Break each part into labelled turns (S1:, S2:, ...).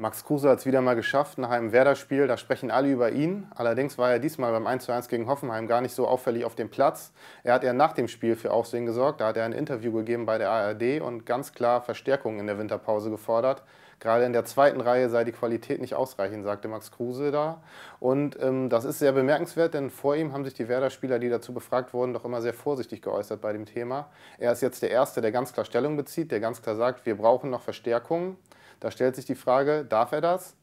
S1: Max Kruse hat es wieder mal geschafft nach einem Werder-Spiel, da sprechen alle über ihn. Allerdings war er diesmal beim 1:1 gegen Hoffenheim gar nicht so auffällig auf dem Platz. Er hat ja nach dem Spiel für Aufsehen gesorgt, da hat er ein Interview gegeben bei der ARD und ganz klar Verstärkungen in der Winterpause gefordert. Gerade in der zweiten Reihe sei die Qualität nicht ausreichend, sagte Max Kruse da. Und ähm, das ist sehr bemerkenswert, denn vor ihm haben sich die Werder-Spieler, die dazu befragt wurden, doch immer sehr vorsichtig geäußert bei dem Thema. Er ist jetzt der Erste, der ganz klar Stellung bezieht, der ganz klar sagt, wir brauchen noch Verstärkungen. Da stellt sich die Frage, darf er das?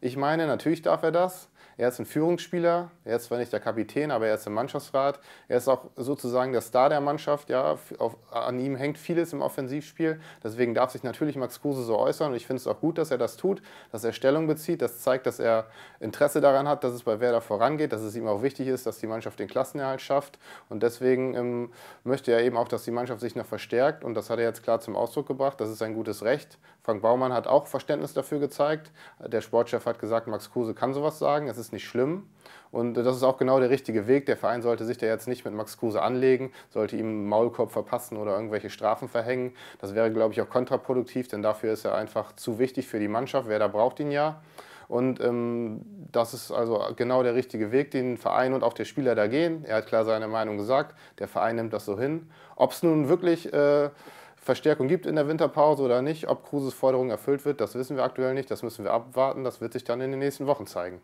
S1: Ich meine, natürlich darf er das. Er ist ein Führungsspieler, er ist zwar nicht der Kapitän, aber er ist im Mannschaftsrat. Er ist auch sozusagen der Star der Mannschaft. Ja, auf, an ihm hängt vieles im Offensivspiel. Deswegen darf sich natürlich Max Kruse so äußern. Und ich finde es auch gut, dass er das tut, dass er Stellung bezieht. Das zeigt, dass er Interesse daran hat, dass es bei Werder vorangeht, dass es ihm auch wichtig ist, dass die Mannschaft den Klassenerhalt schafft. Und deswegen ähm, möchte er eben auch, dass die Mannschaft sich noch verstärkt. Und das hat er jetzt klar zum Ausdruck gebracht. Das ist ein gutes Recht. Frank Baumann hat auch Verständnis dafür gezeigt. Der Sportchef hat gesagt, Max Kruse kann sowas sagen. Es ist ist nicht schlimm. Und das ist auch genau der richtige Weg. Der Verein sollte sich da jetzt nicht mit Max Kruse anlegen, sollte ihm Maulkorb verpassen oder irgendwelche Strafen verhängen. Das wäre, glaube ich, auch kontraproduktiv, denn dafür ist er einfach zu wichtig für die Mannschaft. Wer da braucht ihn ja. Und ähm, das ist also genau der richtige Weg, den Verein und auch der Spieler da gehen. Er hat klar seine Meinung gesagt, der Verein nimmt das so hin. Ob es nun wirklich äh, Verstärkung gibt in der Winterpause oder nicht, ob Kruses Forderung erfüllt wird, das wissen wir aktuell nicht. Das müssen wir abwarten. Das wird sich dann in den nächsten Wochen zeigen.